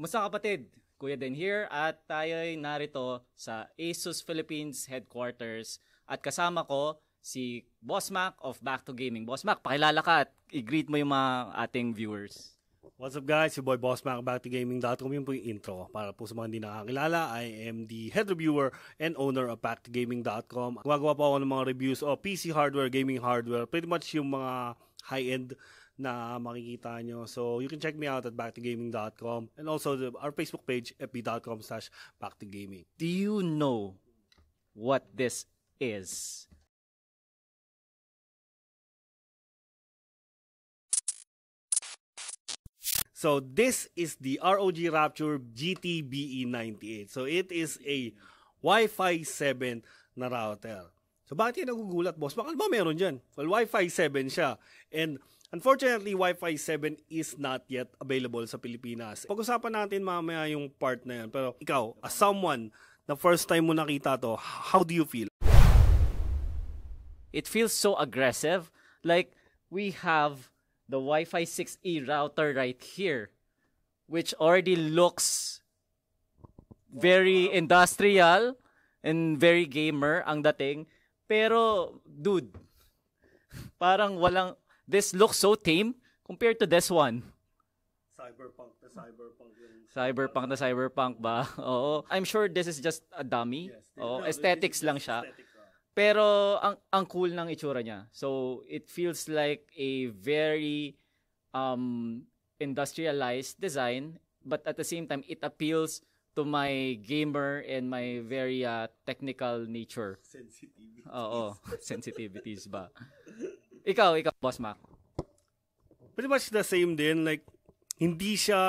Kumusta kapatid? Kuya Den here at tayo ay narito sa Asus Philippines headquarters at kasama ko si Boss Mac of Back to Gaming. Boss Mac, pakilala ka at i-greet mo yung mga ating viewers. What's up guys? Your boy Boss Mac back to gaming.com. Yun po yung intro. Para po sa mga hindi nakakilala, I am the head reviewer and owner of back to gaming.com. Gumagawa po ako ng mga reviews of PC hardware, gaming hardware, pretty much yung mga high-end na makikita nyo. So, you can check me out at backtogaming.com and also the, our Facebook page, fb.com slash backtogaming. Do you know what this is? So this is the ROG Rapture GTBE98. So it is a Wi-Fi 7 na router. So bakit yan nagugulat, boss? Bakit ba meron dyan? Well, Wi-Fi 7 siya. And unfortunately, Wi-Fi 7 is not yet available sa Pilipinas. Pag-usapan natin mamaya yung part na yan. Pero ikaw, as someone na first time mo nakita to, how do you feel? It feels so aggressive. Like, we have the Wi-Fi 6E router right here, which already looks very industrial and very gamer ang dating. Pero, dude, parang walang, this looks so tame compared to this one. Cyberpunk na cyberpunk. Yung... Cyberpunk na cyberpunk ba? Oo. I'm sure this is just a dummy. Yes, Oo, no, aesthetics lang siya. Ah. Pero ang ang cool ng itsura niya. So it feels like a very um industrialized design but at the same time it appeals to my gamer and my very uh, technical nature. Sensitivities. Oo, sensitivities ba. ikaw, ikaw, Boss Mac. Pretty much the same din. Like, hindi siya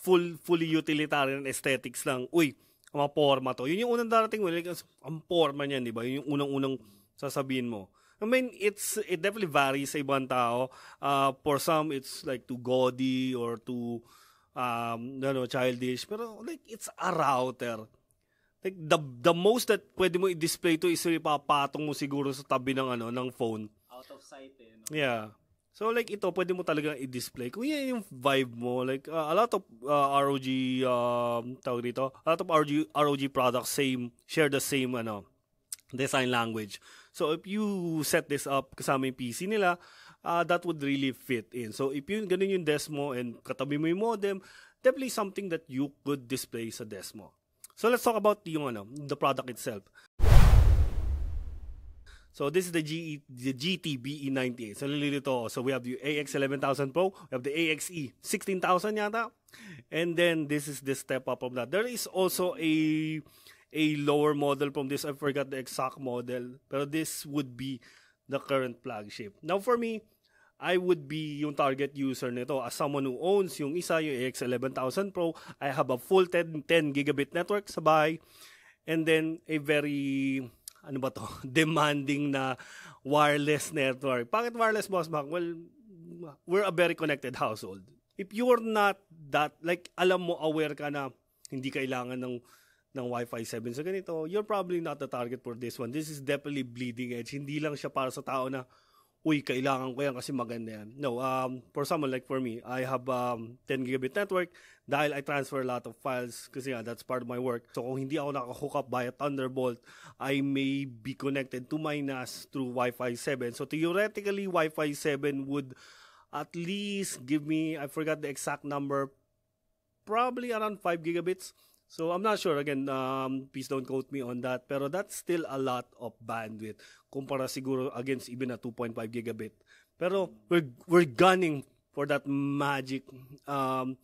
full fully utilitarian aesthetics lang. Uy, mga forma to. Yun yung unang darating mo. Like, ang forma niyan, di ba? Yun yung unang-unang sasabihin mo. I mean, it's it definitely varies sa ibang tao. Uh, for some, it's like too gaudy or too um, no, ano, childish. Pero like, it's a router. Like, the, the most that pwede mo i-display to is ipapatong mo siguro sa tabi ng, ano, ng phone. Out of sight eh. No? Yeah. So like ito, pwede mo talaga i-display. Kung yan yung vibe mo, like uh, a lot of uh, ROG, uh, um, tawag dito, a lot of ROG, ROG products same, share the same ano, design language. So if you set this up kasama yung PC nila, uh, that would really fit in. So if yun, ganun yung Desmo and katabi mo yung modem, definitely something that you could display sa Desmo. So let's talk about yung ano, the product itself. So this is the, G, e, the gtbe E98. So lilito So we have the AX11000 Pro, we have the AXE 16000 yata. And then this is the step up of that. There is also a a lower model from this. I forgot the exact model. Pero this would be the current flagship. Now for me, I would be yung target user nito as someone who owns yung isa, yung AX11000 Pro. I have a full 10, 10 gigabit network sa bahay. And then, a very, ano ba to, demanding na wireless network. Bakit wireless, boss? Bang? Well, we're a very connected household. If you're not that, like, alam mo, aware ka na hindi kailangan ng ng Wi-Fi 7 sa ganito, you're probably not the target for this one. This is definitely bleeding edge. Hindi lang siya para sa tao na, uy, kailangan ko yan kasi maganda yan. No, um, for someone like for me, I have um, 10 gigabit network dahil I transfer a lot of files kasi nga, that's part of my work. So kung hindi ako nakahook up via Thunderbolt, I may be connected to my NAS through Wi-Fi 7. So theoretically, Wi-Fi 7 would at least give me, I forgot the exact number, probably around 5 gigabits So I'm not sure again um please don't quote me on that pero that's still a lot of bandwidth kumpara siguro against even a 2.5 gigabit. Pero we're we're gunning for that magic um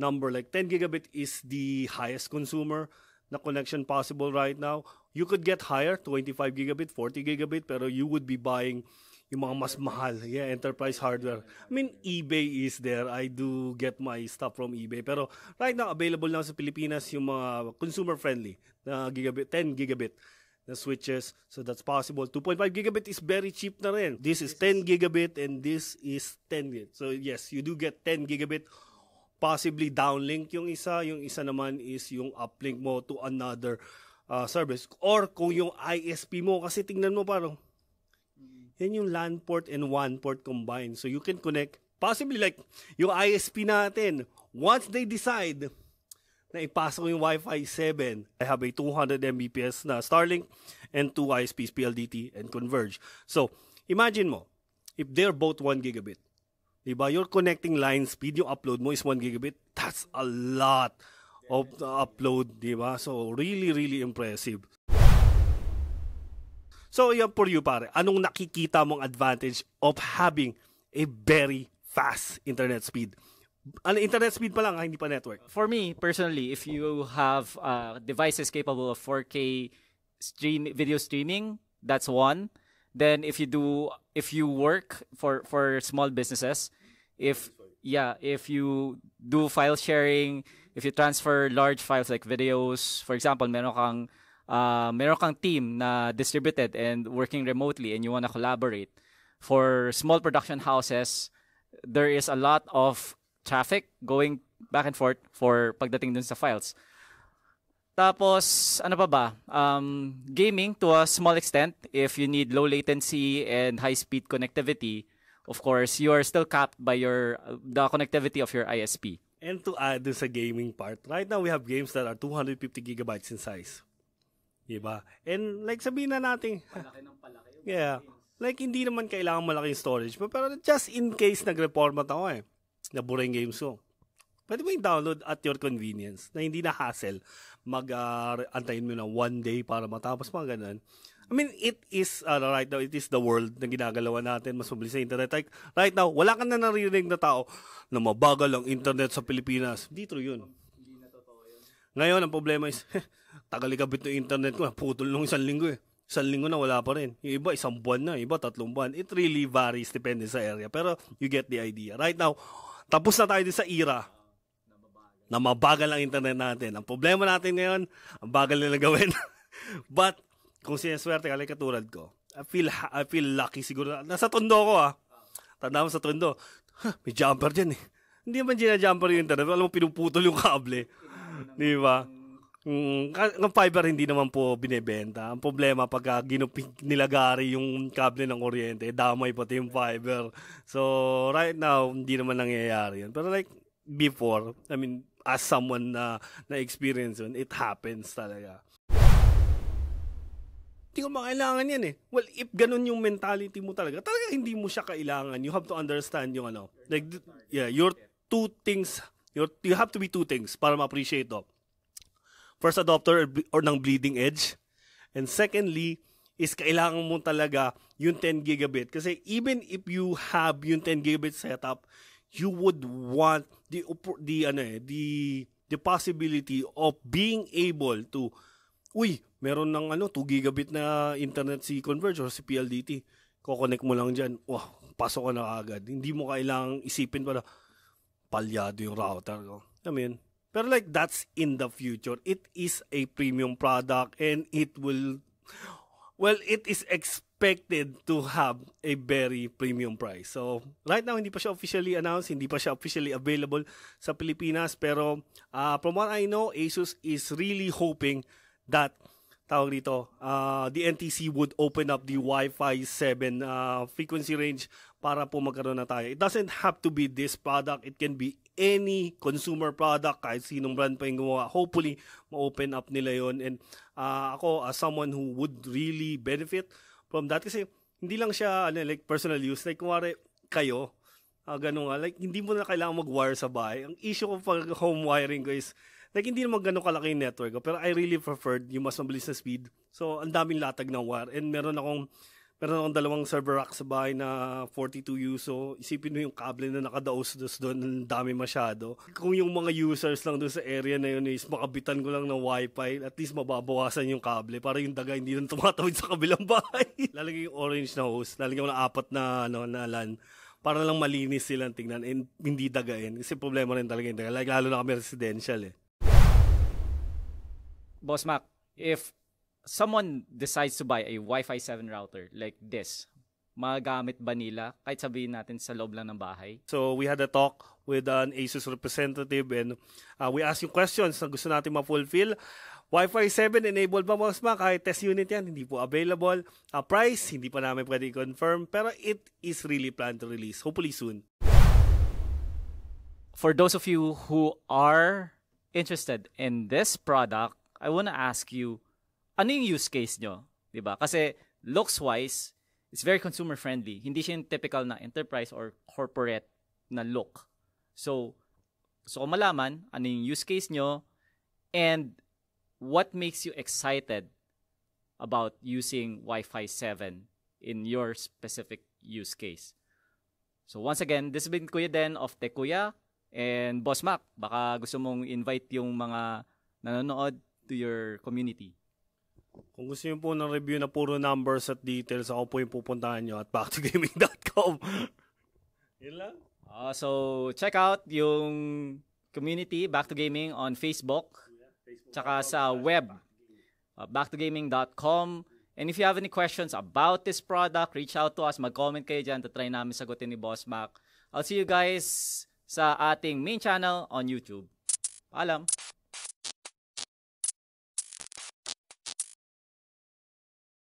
number like 10 gigabit is the highest consumer na connection possible right now. You could get higher 25 gigabit, 40 gigabit pero you would be buying yung mga mas mahal. Yeah, enterprise hardware. I mean, eBay is there. I do get my stuff from eBay. Pero right now, available na sa Pilipinas yung mga consumer-friendly na gigabit, 10 gigabit na switches. So that's possible. 2.5 gigabit is very cheap na rin. This is 10 gigabit and this is 10 gigabit. So yes, you do get 10 gigabit possibly downlink yung isa, yung isa naman is yung uplink mo to another uh, service or kung yung ISP mo kasi tingnan mo parang yan yung LAN port and WAN port combined. So you can connect, possibly like yung ISP natin, once they decide na ipasok yung Wi-Fi 7, I have a 200 Mbps na Starlink and two ISPs PLDT and Converge. So, imagine mo, if they're both 1 gigabit, diba, your connecting line speed, yung upload mo is 1 gigabit, that's a lot of the upload, diba? So, really, really impressive. So, yan for you, pare. Anong nakikita mong advantage of having a very fast internet speed? Ano, internet speed pa lang, ah, hindi pa network. For me, personally, if you have uh, devices capable of 4K stream, video streaming, that's one. Then if you do, if you work for, for small businesses, if, yeah, if you do file sharing, if you transfer large files like videos, for example, meron kang uh, meron kang team na distributed and working remotely and you want to collaborate, for small production houses, there is a lot of traffic going back and forth for pagdating dun sa files. Tapos, ano pa ba? Um, gaming to a small extent, if you need low latency and high-speed connectivity, of course, you are still capped by your the connectivity of your ISP. And to add dun sa gaming part, right now we have games that are 250 gigabytes in size. Diba? And like sabihin na natin, palaki ng palaki. yeah. Like hindi naman kailangan malaking storage, pero just in case nag-reformat ako eh, nabura yung games ko. Pwede mo i-download at your convenience na hindi na hassle mag uh, antayin mo na one day para matapos mga ganun. I mean, it is, uh, right now, it is the world na ginagalawa natin. Mas mabilis sa internet. Like, right now, wala ka na naririnig na tao na mabagal ang internet sa Pilipinas. Hindi true yun. Hindi na totoo yun. Ngayon, ang problema is, tagaligabit ng internet ko, putol nung isang linggo eh. Isang linggo na wala pa rin. Yung iba isang buwan na, iba tatlong buwan. It really varies depende sa area. Pero you get the idea. Right now, tapos na tayo din sa era na mabagal ang internet natin. Ang problema natin ngayon, ang bagal nila gawin. But, kung sinaswerte ka, like katulad ko, I feel, I feel lucky siguro. Nasa tondo ko ah. Tanda mo sa tondo. Huh, may jumper dyan eh. Hindi man ginajumper yung internet. Alam mo, pinuputol yung kable. Di ba? Mm, ang fiber hindi naman po binebenta. Ang problema pag ginupit nilagari yung kable ng kuryente, damay pati yung fiber. So right now hindi naman nangyayari yun. Pero like before, I mean as someone na na experience yun, it happens talaga. Hindi ko makailangan yan eh. Well, if ganun yung mentality mo talaga, talaga hindi mo siya kailangan. You have to understand yung ano. Like, yeah, your two things, your, you have to be two things para ma-appreciate to first adopter or, or ng bleeding edge. And secondly, is kailangan mo talaga yung 10 gigabit. Kasi even if you have yung 10 gigabit setup, you would want the the ano eh, the the possibility of being able to uy, meron ng ano 2 gigabit na internet si Converge or si PLDT. Ko-connect mo lang diyan. Wow, pasok ka na agad. Hindi mo kailangang isipin pala palyado yung router ko. I mean, pero like that's in the future. It is a premium product and it will well, it is expected to have a very premium price. So, right now hindi pa siya officially announced, hindi pa siya officially available sa Pilipinas, pero uh, from what I know, Asus is really hoping that tawag dito, uh, the NTC would open up the Wi-Fi 7 uh, ah, frequency range para po magkaroon na tayo. It doesn't have to be this product. It can be any consumer product, kahit sinong brand pa yung gumawa. Hopefully, ma-open up nila yon And uh, ako, as someone who would really benefit from that, kasi hindi lang siya ano, like personal use. Like, kumari, kayo, uh, ganun nga. Like, hindi mo na kailangan mag-wire sa bahay. Ang issue ko pag home wiring ko is, like, hindi naman ganun kalaki yung network Pero I really preferred yung mas mabilis na speed. So, ang daming latag ng wire. And meron akong meron akong dalawang server rack sa bahay na 42 uso. Isipin mo yung kable na nakadaos doon, ang dami masyado. Kung yung mga users lang doon sa area na yun is makabitan ko lang ng wifi, at least mababawasan yung kable para yung daga hindi lang tumatawid sa kabilang bahay. lalagay yung orange na hose, lalagay ko ng apat na, ano, na LAN para lang malinis silang tingnan and hindi dagain. Kasi problema rin talaga yung daga. Like, lalo na kami residential eh. Boss Mac, if someone decides to buy a Wi-Fi 7 router like this, magamit ba nila kahit sabihin natin sa loob lang ng bahay? So we had a talk with an ASUS representative and uh, we asked yung questions na gusto natin ma-fulfill. Wi-Fi 7 enabled ba mas ma? Kahit test unit yan, hindi po available. Uh, price, hindi pa namin pwede confirm. Pero it is really planned to release. Hopefully soon. For those of you who are interested in this product, I want to ask you, ano yung use case nyo? Di ba? Kasi looks-wise, it's very consumer-friendly. Hindi siya yung typical na enterprise or corporate na look. So, so ko malaman ano yung use case nyo and what makes you excited about using Wi-Fi 7 in your specific use case. So once again, this has been Kuya Den of Tekuya and Boss Mac. Baka gusto mong invite yung mga nanonood to your community. Kung gusto niyo po ng review na puro numbers at details, ako po yung pupuntahan niyo at backtogaming.com. Yun lang. Uh, so, check out yung community Back to Gaming on Facebook, yeah, Facebook tsaka sa web, uh, backtogaming.com. And if you have any questions about this product, reach out to us. Mag-comment kayo dyan. try namin sagutin ni Boss Mac. I'll see you guys sa ating main channel on YouTube. Paalam!